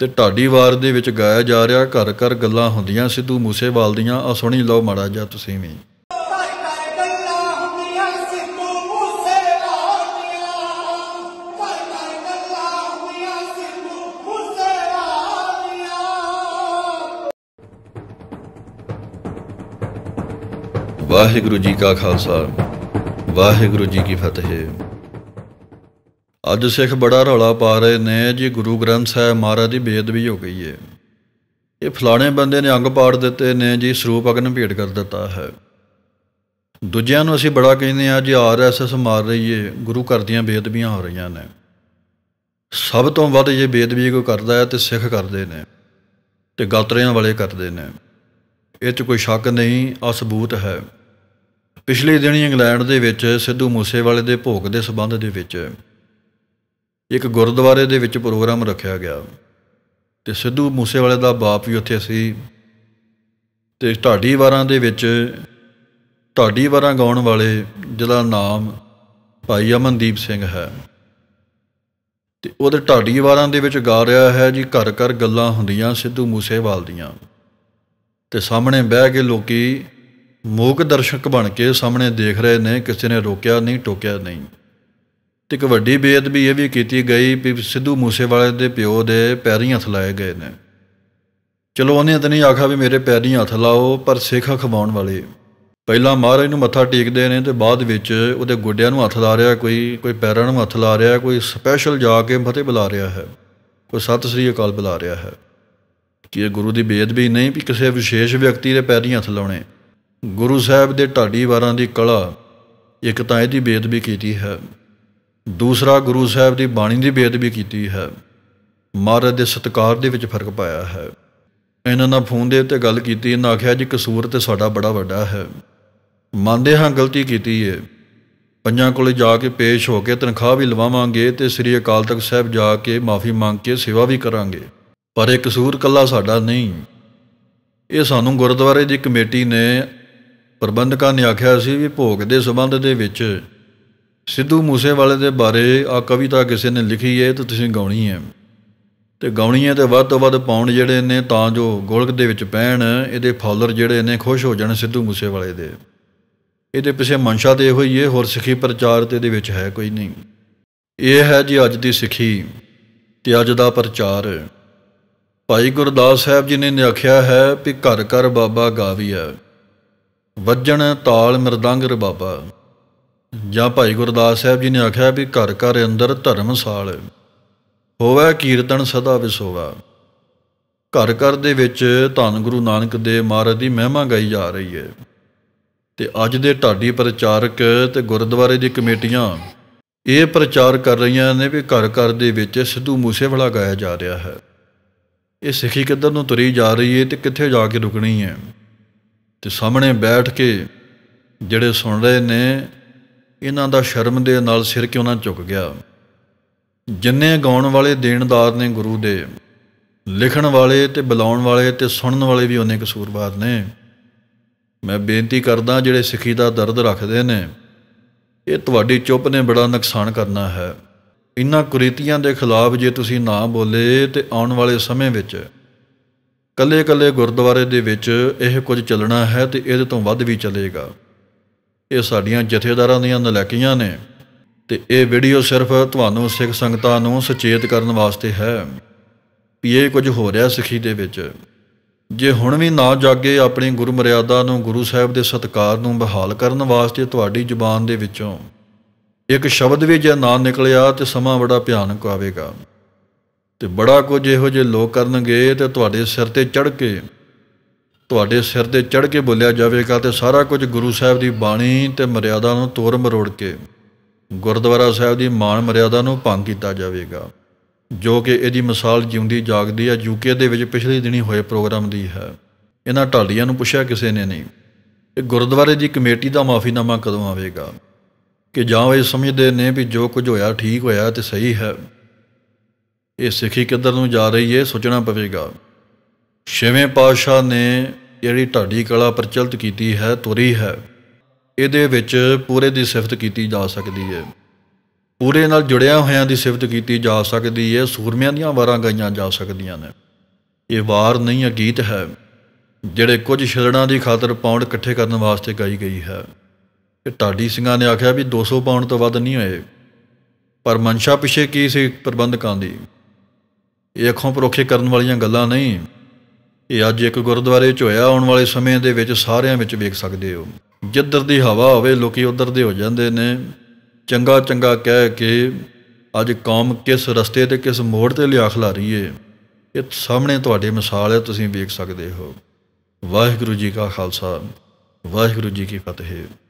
ਤੇ ਢਾਡੀ ਵਾਰ ਦੇ ਵਿੱਚ ਗਾਇਆ ਜਾ ਰਿਹਾ ਘਰ ਘਰ ਗੱਲਾਂ ਹੁੰਦੀਆਂ ਸਿੱਧੂ ਮੂਸੇਵਾਲ ਦੀਆਂ ਆ ਸੁਣੀ ਲਓ ਮਾੜਾ ਜਿਹਾ ਤੁਸੀਂ ਵੀ ਵਾਹਿਗੁਰੂ ਜੀ ਕਾ ਖਾਲਸਾ ਵਾਹਿਗੁਰੂ ਜੀ ਕੀ ਫਤਿਹ ਅੱਜ ਸਿੱਖ ਬੜਾ ਰੌਲਾ ਪਾ ਰਹੇ ਨੇ ਜੀ ਗੁਰੂ ਗ੍ਰੰਥ ਸਾਹਿਬ ਮਹਾਰਾਜ ਦੀ ਬੇਦਬੀ ਹੋ ਗਈ ਏ ਇਹ ਫਲਾਣੇ ਬੰਦੇ ਨੇ ਅੰਗ ਪਾੜ ਦਿੱਤੇ ਨੇ ਜੀ ਸਰੂਪ ਅਗਨ ਭੇਟ ਕਰ ਦਿੱਤਾ ਹੈ ਦੂਜਿਆਂ ਨੂੰ ਅਸੀਂ ਬੜਾ ਕਹਿੰਦੇ ਆ ਜੀ ਆਰਐਸਐਸ ਮਾਰ ਰਹੀ ਏ ਗੁਰੂ ਘਰ ਦੀਆਂ ਬੇਦਬੀਆਂ ਹੋ ਰਹੀਆਂ ਨੇ ਸਭ ਤੋਂ ਵੱਧ ਜੇ ਬੇਦਬੀ ਕੋ ਕਰਦਾ ਹੈ ਤੇ ਸਿੱਖ ਕਰਦੇ ਨੇ ਤੇ ਗਾਤਰਿਆਂ ਵਾਲੇ ਕਰਦੇ ਨੇ ਇਹ 'ਚ ਕੋਈ ਸ਼ੱਕ ਨਹੀਂ ਆ ਸਬੂਤ ਹੈ ਪਿਛਲੇ ਦਿਨੀ ਇੰਗਲੈਂਡ ਦੇ ਵਿੱਚ ਸਿੱਧੂ ਮੂਸੇਵਾਲੇ ਦੇ ਭੋਗ ਦੇ ਸਬੰਧ ਦੇ ਵਿੱਚ ਇੱਕ ਗੁਰਦੁਆਰੇ ਦੇ ਵਿੱਚ ਪ੍ਰੋਗਰਾਮ ਰੱਖਿਆ ਗਿਆ ਤੇ ਸਿੱਧੂ ਮੂਸੇਵਾਲੇ ਦਾ ਬਾਪ ਵੀ ਉੱਥੇ ਸੀ ਤੇ ਢਾਡੀ ਵਾਰਾਂ ਦੇ ਵਿੱਚ ਢਾਡੀ ਵਾਰਾਂ ਗਾਉਣ ਵਾਲੇ ਜਿਹਦਾ ਨਾਮ ਭਾਈ ਅਮਨਦੀਪ ਸਿੰਘ ਹੈ ਤੇ ਉਹਦੇ ਢਾਡੀ ਵਾਰਾਂ ਦੇ ਵਿੱਚ ਗਾ ਰਿਹਾ ਹੈ ਜੀ ਘਰ ਘਰ ਗੱਲਾਂ ਹੁੰਦੀਆਂ ਸਿੱਧੂ ਮੂਸੇਵਾਲ ਦੀਆਂ ਤੇ ਸਾਹਮਣੇ ਬਹਿ ਕੇ ਲੋਕੀ ਮੋਕ ਦਰਸ਼ਕ ਬਣ ਕੇ ਸਾਹਮਣੇ ਦੇਖ ਰਹੇ ਨੇ ਕਿਸੇ ਨੇ ਰੋਕਿਆ ਨਹੀਂ ਟੋਕਿਆ ਨਹੀਂ ਤੇ ਇੱਕ ਵੱਡੀ ਬੇਅਦਬੀ ਇਹ ਵੀ ਕੀਤੀ ਗਈ ਵੀ ਸਿੱਧੂ ਮੂਸੇਵਾਲੇ ਦੇ ਪਿਓ ਦੇ ਪੈਰੀਂ ਹੱਥ ਲਾਏ ਗਏ ਨੇ ਚਲੋ ਉਹਨੇ ਤਾਂ ਨਹੀਂ ਆਖਿਆ ਵੀ ਮੇਰੇ ਪੈਰੀਂ ਹੱਥ ਲਾਓ ਪਰ ਸਿੱਖ ਖਵਾਉਣ ਵਾਲੇ ਪਹਿਲਾਂ ਮਹਾਰਾਜ ਨੂੰ ਮੱਥਾ ਟੇਕਦੇ ਨੇ ਤੇ ਬਾਅਦ ਵਿੱਚ ਉਹਦੇ ਗੋਡਿਆਂ ਨੂੰ ਹੱਥ ਲਾ ਰਿਹਾ ਕੋਈ ਕੋਈ ਪੈਰਾਂ ਨੂੰ ਹੱਥ ਲਾ ਰਿਹਾ ਕੋਈ ਸਪੈਸ਼ਲ ਜਾ ਕੇ ਫਤਿਹ ਬੁਲਾ ਰਿਹਾ ਹੈ ਕੋਈ ਸਤਿ ਸ੍ਰੀ ਅਕਾਲ ਬੁਲਾ ਰਿਹਾ ਹੈ ਕਿ ਇਹ ਗੁਰੂ ਦੀ ਬੇਅਦਬੀ ਨਹੀਂ ਵੀ ਕਿਸੇ ਵਿਸ਼ੇਸ਼ ਵਿਅਕਤੀ ਦੇ ਪੈਰੀਂ ਹੱਥ ਲਾਉਣੇ ਗੁਰੂ ਸਾਹਿਬ ਦੇ ਢਾਡੀ ਵਾਰਾਂ ਦੀ ਕਲਾ ਇੱਕ ਤਾਂ ਇਹਦੀ ਬੇਅਦਬੀ ਕੀਤੀ ਹੈ ਦੂਸਰਾ ਗੁਰੂ ਸਾਹਿਬ ਦੀ ਬਾਣੀ ਦੀ ਬੇਅਦਬੀ ਕੀਤੀ ਹੈ ਮਹਾਰਾਜ ਦੇ ਸਤਕਾਰ ਦੇ ਵਿੱਚ ਫਰਕ ਪਾਇਆ ਹੈ ਇਹਨਾਂ ਨਾਲ ਫੋਨ ਦੇ ਉੱਤੇ ਗੱਲ ਕੀਤੀ ਇਹਨਾਂ ਆਖਿਆ ਜੀ ਕਸੂਰ ਤੇ ਸਾਡਾ ਬੜਾ ਵੱਡਾ ਹੈ ਮੰਨਦੇ ਹਾਂ ਗਲਤੀ ਕੀਤੀ ਹੈ ਪੰਜਾਂ ਕੋਲੇ ਜਾ ਕੇ ਪੇਸ਼ ਹੋ ਕੇ ਤਨਖਾਹ ਵੀ ਲਵਾਵਾਂਗੇ ਤੇ ਸ੍ਰੀ ਅਕਾਲ ਤਖਤ ਸਾਹਿਬ ਜਾ ਕੇ ਮਾਫੀ ਮੰਗ ਕੇ ਸੇਵਾ ਵੀ ਕਰਾਂਗੇ ਪਰ ਇਹ ਕਸੂਰ ਕੱਲਾ ਸਾਡਾ ਨਹੀਂ ਇਹ ਸਾਨੂੰ ਗੁਰਦੁਆਰੇ ਦੀ ਕਮੇਟੀ ਨੇ ਪ੍ਰਬੰਧਕਾਂ ਨੇ ਆਖਿਆ ਸੀ ਵੀ ਭੋਗ ਦੇ ਸਬੰਧ ਦੇ ਵਿੱਚ ਸਿੱਧੂ ਮੂਸੇਵਾਲੇ ਦੇ ਬਾਰੇ ਆ ਕਵਿਤਾ ਕਿਸੇ ਨੇ ਲਿਖੀ ਹੈ ਤੇ ਤੁਸੀਂ ਗਾਉਣੀ ਹੈ ਤੇ ਗਾਉਣੀ ਹੈ ਤੇ ਵੱਧ ਤੋਂ ਵੱਧ ਪਾਉਣ ਜਿਹੜੇ ਨੇ ਤਾਂ ਜੋ ਗੋਲਕ ਦੇ ਵਿੱਚ ਪੈਣ ਇਹਦੇ ਫਾਲੋਅਰ ਜਿਹੜੇ ਨੇ ਖੁਸ਼ ਹੋ ਜਾਣ ਸਿੱਧੂ ਮੂਸੇਵਾਲੇ ਦੇ ਇਹਦੇ ਪਿੱਛੇ ਮਨਸ਼ਾ ਤੇ ਇਹੋ ਹੀ ਹੈ ਹੋਰ ਸਿੱਖੀ ਪ੍ਰਚਾਰ ਤੇ ਇਹਦੇ ਵਿੱਚ ਹੈ ਕੋਈ ਨਹੀਂ ਇਹ ਹੈ ਜੀ ਅੱਜ ਦੀ ਸਿੱਖੀ ਤੇ ਅੱਜ ਦਾ ਪ੍ਰਚਾਰ ਭਾਈ ਗੁਰਦਾਸ ਸਾਹਿਬ ਜੀ ਨੇ ਆਖਿਆ ਹੈ ਕਿ ਘਰ ਘਰ ਬਾਬਾ ਗਾਵੀਆ ਵੱਜਣ ਤਾਲ ਮਰਦੰਗ ਬਾਬਾ ਜਾਂ ਭਾਈ ਗੁਰਦਾਸ ਸਾਹਿਬ ਜੀ ਨੇ ਆਖਿਆ ਵੀ ਘਰ ਘਰ ਅੰਦਰ ਧਰਮਸਾਲ ਹੋਵੇ ਕੀਰਤਨ ਸਦਾ ਵਿਸੋਵਾ ਘਰ ਘਰ ਦੇ ਵਿੱਚ ਧੰਨ ਗੁਰੂ ਨਾਨਕ ਦੇਵ ਮਹਾਰਾਜ ਦੀ ਮਹਿਮਾ ਗਾਈ ਜਾ ਰਹੀ ਹੈ ਤੇ ਅੱਜ ਦੇ ਢਾਡੀ ਪ੍ਰਚਾਰਕ ਤੇ ਗੁਰਦੁਆਰੇ ਦੀ ਕਮੇਟੀਆਂ ਇਹ ਪ੍ਰਚਾਰ ਕਰ ਰਹੀਆਂ ਨੇ ਵੀ ਘਰ ਘਰ ਦੇ ਵਿੱਚ ਸਿੱਧੂ ਮੂਸੇਵਾਲਾ ਗਾਇਆ ਜਾ ਰਿਹਾ ਹੈ ਇਹ ਸਿੱਖੀ ਕਿੱਧਰ ਨੂੰ ਤੁਰੀ ਜਾ ਰਹੀ ਹੈ ਤੇ ਕਿੱਥੇ ਜਾ ਕੇ ਰੁਕਣੀ ਹੈ ਤੇ ਸਾਹਮਣੇ ਬੈਠ ਕੇ ਜਿਹੜੇ ਸੁਣ ਰਹੇ ਨੇ ਇਹਨਾਂ ਦਾ ਸ਼ਰਮ ਦੇ ਨਾਲ ਸਿਰ ਕਿਉਂ ਨਾ ਝੁਕ ਗਿਆ ਜਿੰਨੇ ਗਾਉਣ ਵਾਲੇ ਦੇਣਦਾਰ ਨੇ ਗੁਰੂ ਦੇ ਲਿਖਣ ਵਾਲੇ ਤੇ ਬੁਲਾਉਣ ਵਾਲੇ ਤੇ ਸੁਣਨ ਵਾਲੇ ਵੀ ਉਹਨੇ ਕਸੂਰਵਾਰ ਨੇ ਮੈਂ ਬੇਨਤੀ ਕਰਦਾ ਜਿਹੜੇ ਸਿੱਖੀ ਦਾ ਦਰਦ ਰੱਖਦੇ ਨੇ ਇਹ ਤੁਹਾਡੀ ਚੁੱਪ ਨੇ ਬੜਾ ਨੁਕਸਾਨ ਕਰਨਾ ਹੈ ਇਨ੍ਹਾਂ ਕੁਰੀਤੀਆਂ ਦੇ ਖਿਲਾਫ ਜੇ ਤੁਸੀਂ ਨਾ ਬੋਲੇ ਤੇ ਆਉਣ ਵਾਲੇ ਸਮੇਂ ਵਿੱਚ ਕੱਲੇ-ਕੱਲੇ ਗੁਰਦੁਆਰੇ ਦੇ ਵਿੱਚ ਇਹ ਕੁਝ ਚੱਲਣਾ ਹੈ ਤੇ ਇਹਦੇ ਤੋਂ ਵੱਧ ਵੀ ਚੱਲੇਗਾ ਇਹ ਸਾਡੀਆਂ ਜਥੇਦਾਰਾਂ ਦੀਆਂ ਨਲੈਕੀਆਂ ਨੇ ਤੇ ਇਹ ਵੀਡੀਓ ਸਿਰਫ ਤੁਹਾਨੂੰ ਸਿੱਖ ਸੰਗਤਾਂ ਨੂੰ ਸੁਚੇਤ ਕਰਨ ਵਾਸਤੇ ਹੈ ਵੀ ਇਹ ਕੁਝ ਹੋ ਰਿਹਾ ਸਿੱਖੀ ਦੇ ਵਿੱਚ ਜੇ ਹੁਣ ਵੀ ਨਾ ਜਾਗੇ ਆਪਣੀ ਗੁਰੂ ਮਰਿਆਦਾ ਨੂੰ ਗੁਰੂ ਸਾਹਿਬ ਦੇ ਸਤਕਾਰ ਨੂੰ ਬਹਾਲ ਕਰਨ ਵਾਸਤੇ ਤੁਹਾਡੀ ਜ਼ੁਬਾਨ ਦੇ ਵਿੱਚੋਂ ਇੱਕ ਸ਼ਬਦ ਵੀ ਜੇ ਨਾ ਨਿਕਲਿਆ ਤੇ ਸਮਾਂ ਬੜਾ ਭਿਆਨਕ ਆਵੇਗਾ ਤੇ ਬੜਾ ਕੁਝ ਇਹੋ ਜਿਹੇ ਲੋਕ ਕਰਨਗੇ ਤੇ ਤੁਹਾਡੇ ਸਿਰ ਤੇ ਚੜ ਕੇ ਤੁਹਾਡੇ ਸਿਰ ਦੇ ਚੜ ਕੇ ਬੋਲਿਆ ਜਾਵੇਗਾ ਤੇ ਸਾਰਾ ਕੁਝ ਗੁਰੂ ਸਾਹਿਬ ਦੀ ਬਾਣੀ ਤੇ ਮਰਿਆਦਾ ਨੂੰ ਤੋਰ ਮਰੋੜ ਕੇ ਗੁਰਦੁਆਰਾ ਸਾਹਿਬ ਦੀ ਮਾਨ ਮਰਿਆਦਾ ਨੂੰ ਭੰਗ ਕੀਤਾ ਜਾਵੇਗਾ ਜੋ ਕਿ ਇਹਦੀ ਮਿਸਾਲ ਜਿਉਂਦੀ ਜਾਗਦੀ ਹੈ ਯੂਕੇ ਦੇ ਵਿੱਚ ਪਿਛਲੇ ਦਿਨੀ ਹੋਏ ਪ੍ਰੋਗਰਾਮ ਦੀ ਹੈ ਇਹਨਾਂ ਢਾਲੀਆਂ ਨੂੰ ਪੁੱਛਿਆ ਕਿਸੇ ਨੇ ਨਹੀਂ ਇਹ ਗੁਰਦੁਆਰੇ ਦੀ ਕਮੇਟੀ ਦਾ ਮਾਫੀਨਾਮਾ ਕਦੋਂ ਆਵੇਗਾ ਕਿ ਜਾਂ ਇਹ ਸਮਝਦੇ ਨੇ ਵੀ ਜੋ ਕੁਝ ਹੋਇਆ ਠੀਕ ਹੋਇਆ ਤੇ ਸਹੀ ਹੈ ਇਹ ਸਿੱਖੀ ਕਿੱਧਰ ਨੂੰ ਜਾ ਰਹੀ ਹੈ ਸੋਚਣਾ ਪਵੇਗਾ ਛੇਵੇਂ ਪਾਤਸ਼ਾਹ ਨੇ ਜਿਹੜੀ ਢਾਡੀ ਕਲਾ ਪ੍ਰਚਲਿਤ ਕੀਤੀ ਹੈ ਤੁਰੀ ਹੈ ਇਹਦੇ ਵਿੱਚ ਪੂਰੇ ਦੀ ਸਿਫਤ ਕੀਤੀ ਜਾ ਸਕਦੀ ਹੈ ਪੂਰੇ ਨਾਲ ਜੁੜਿਆ ਹੋਇਆਂ ਦੀ ਸਿਫਤ ਕੀਤੀ ਜਾ ਸਕਦੀ ਹੈ ਸੂਰਮਿਆਂ ਦੀਆਂ ਵਾਰਾਂ ਗਾਈਆਂ ਜਾ ਸਕਦੀਆਂ ਨੇ ਇਹ ਵਾਰ ਨਹੀਂ ਹੈ ਗੀਤ ਹੈ ਜਿਹੜੇ ਕੁਝ ਛੜਣਾ ਦੀ ਖਾਤਰ ਪੌਂਡ ਇਕੱਠੇ ਕਰਨ ਵਾਸਤੇ ਗਾਈ ਗਈ ਹੈ ਕਿ ਢਾਡੀ ਸਿੰਘਾਂ ਨੇ ਆਖਿਆ ਵੀ 200 ਪੌਂਡ ਤੋਂ ਵੱਧ ਨਹੀਂ ਹੋਏ ਪਰ ਮਨਸ਼ਾ ਪਿਛੇ ਕੀ ਸੀ ਪ੍ਰਬੰਧਕਾਂ ਦੀ ਇਹ ਅੱਖੋਂ ਪਰੋਖੇ ਕਰਨ ਵਾਲੀਆਂ ਗੱਲਾਂ ਨਹੀਂ ਇਹ ਅੱਜ ਇੱਕ ਗੁਰਦੁਆਰੇ 'ਚ ਹੋਇਆ ਆਉਣ ਵਾਲੇ ਸਮੇਂ ਦੇ ਵਿੱਚ ਸਾਰਿਆਂ ਵਿੱਚ ਵੇਖ ਸਕਦੇ ਹੋ ਜਿੱਧਰ ਦੀ ਹਵਾ ਹੋਵੇ ਲੋਕੀ ਉਧਰ ਦੇ ਹੋ ਜਾਂਦੇ ਨੇ ਚੰਗਾ ਚੰਗਾ ਕਹਿ ਕੇ ਅੱਜ ਕੌਮ ਕਿਸ ਰਸਤੇ ਤੇ ਕਿਸ ਮੋੜ ਤੇ ਲਿਆ ਖਲਾ ਰਹੀ ਏ ਇਹ ਸਾਹਮਣੇ ਤੁਹਾਡੇ ਮਿਸਾਲ ਹੈ ਤੁਸੀਂ ਵੇਖ ਸਕਦੇ ਹੋ ਵਾਹਿਗੁਰੂ ਜੀ ਕਾ ਖਾਲਸਾ ਵਾਹਿਗੁਰੂ ਜੀ ਕੀ ਫਤਿਹ